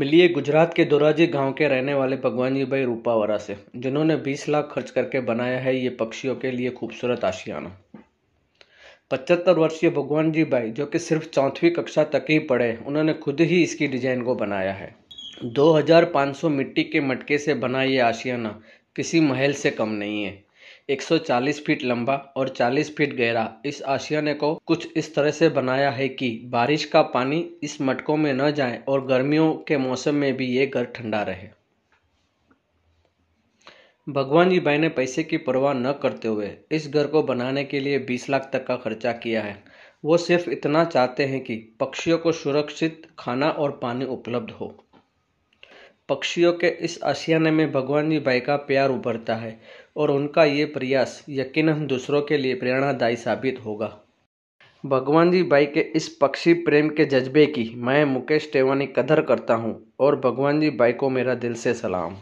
मिलिए गुजरात के दोराजी गांव के रहने वाले भगवानजी भाई रूपावरा से जिन्होंने 20 लाख खर्च करके बनाया है ये पक्षियों के लिए खूबसूरत आशियाना पचहत्तर वर्षीय भगवान जी भाई जो कि सिर्फ चौथवीं कक्षा तक ही पढ़े उन्होंने खुद ही इसकी डिजाइन को बनाया है 2500 मिट्टी के मटके से बना ये आशियाना किसी महल से कम नहीं है 140 फीट लंबा और 40 फीट गहरा इस आशियाने को कुछ इस तरह से बनाया है कि बारिश का पानी इस मटकों में न जाए और गर्मियों के मौसम में भी ये घर ठंडा रहे भगवान जी भाई ने पैसे की परवाह न करते हुए इस घर को बनाने के लिए 20 लाख तक का खर्चा किया है वो सिर्फ इतना चाहते हैं कि पक्षियों को सुरक्षित खाना और पानी उपलब्ध हो पक्षियों के इस आशियाने में भगवान जी भाई का प्यार उभरता है और उनका ये प्रयास यकीनन दूसरों के लिए प्रेरणादायी साबित होगा भगवान जी भाई के इस पक्षी प्रेम के जज्बे की मैं मुकेश टेवानी कदर करता हूँ और भगवान जी भाई को मेरा दिल से सलाम